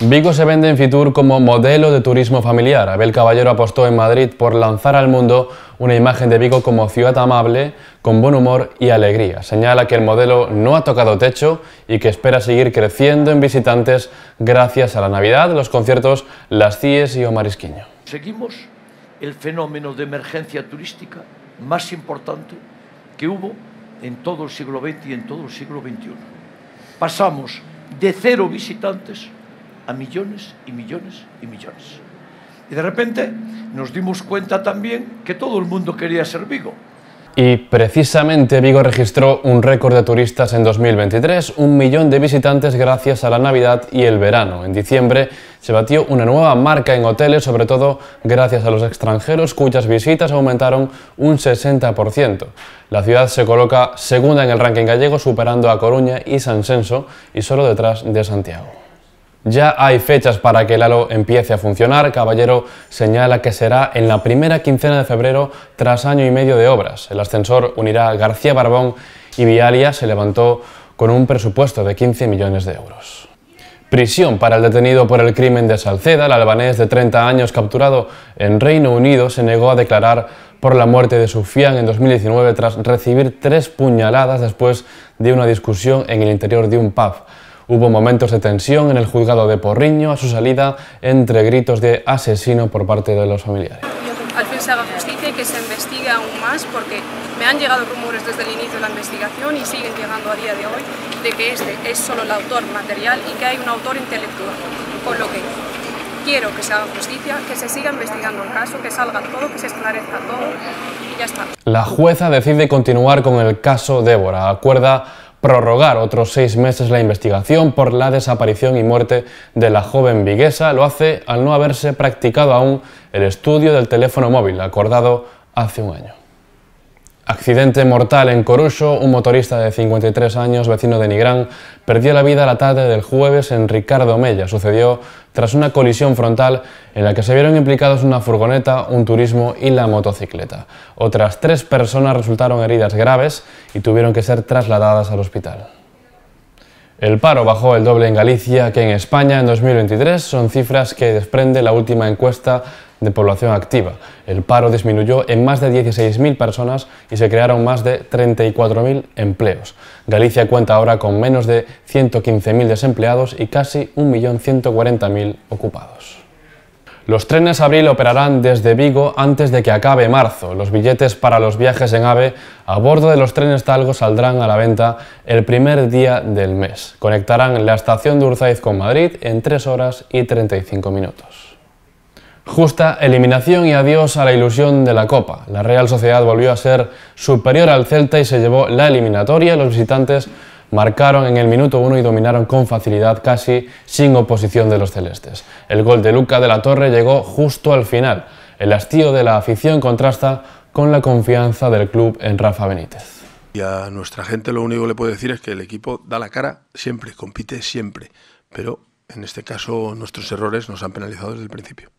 Vigo se vende en Fitur como modelo de turismo familiar. Abel Caballero apostó en Madrid por lanzar al mundo una imagen de Vigo como ciudad amable, con buen humor y alegría. Señala que el modelo no ha tocado techo y que espera seguir creciendo en visitantes gracias a la Navidad, los conciertos, las CIES y Omar Isquiño. Seguimos el fenómeno de emergencia turística más importante que hubo en todo el siglo XX y en todo el siglo XXI. Pasamos de cero visitantes a millones y millones y millones. Y de repente nos dimos cuenta también que todo el mundo quería ser Vigo. Y precisamente Vigo registró un récord de turistas en 2023, un millón de visitantes gracias a la Navidad y el verano. En diciembre se batió una nueva marca en hoteles, sobre todo gracias a los extranjeros cuyas visitas aumentaron un 60%. La ciudad se coloca segunda en el ranking gallego, superando a Coruña y San Senso y solo detrás de Santiago. Ya hay fechas para que el halo empiece a funcionar. Caballero señala que será en la primera quincena de febrero tras año y medio de obras. El ascensor unirá García Barbón y Vialia se levantó con un presupuesto de 15 millones de euros. Prisión para el detenido por el crimen de Salceda, el albanés de 30 años capturado en Reino Unido, se negó a declarar por la muerte de Sufian en 2019 tras recibir tres puñaladas después de una discusión en el interior de un pub. Hubo momentos de tensión en el juzgado de Porriño a su salida entre gritos de asesino por parte de los familiares. Al fin se haga justicia y que se investigue aún más porque me han llegado rumores desde el inicio de la investigación y siguen llegando a día de hoy de que este es solo el autor material y que hay un autor intelectual. Con lo que quiero que se haga justicia, que se siga investigando el caso, que salga todo, que se esclarezca todo y ya está. La jueza decide continuar con el caso Débora. Acuerda prorrogar otros seis meses la investigación por la desaparición y muerte de la joven viguesa. Lo hace al no haberse practicado aún el estudio del teléfono móvil acordado hace un año. Accidente mortal en Coruso, un motorista de 53 años, vecino de Nigrán, perdió la vida la tarde del jueves en Ricardo Mella. Sucedió tras una colisión frontal en la que se vieron implicados una furgoneta, un turismo y la motocicleta. Otras tres personas resultaron heridas graves y tuvieron que ser trasladadas al hospital. El paro bajó el doble en Galicia que en España en 2023, son cifras que desprende la última encuesta de población activa. El paro disminuyó en más de 16.000 personas y se crearon más de 34.000 empleos. Galicia cuenta ahora con menos de 115.000 desempleados y casi 1.140.000 ocupados. Los trenes abril operarán desde Vigo antes de que acabe marzo. Los billetes para los viajes en AVE a bordo de los trenes Talgo saldrán a la venta el primer día del mes. Conectarán la estación de Urzaiz con Madrid en 3 horas y 35 minutos. Justa eliminación y adiós a la ilusión de la Copa. La Real Sociedad volvió a ser superior al Celta y se llevó la eliminatoria. Los visitantes marcaron en el minuto uno y dominaron con facilidad, casi sin oposición de los celestes. El gol de Luca de la Torre llegó justo al final. El hastío de la afición contrasta con la confianza del club en Rafa Benítez. Y a nuestra gente lo único que le puedo decir es que el equipo da la cara siempre, compite siempre, pero en este caso nuestros errores nos han penalizado desde el principio.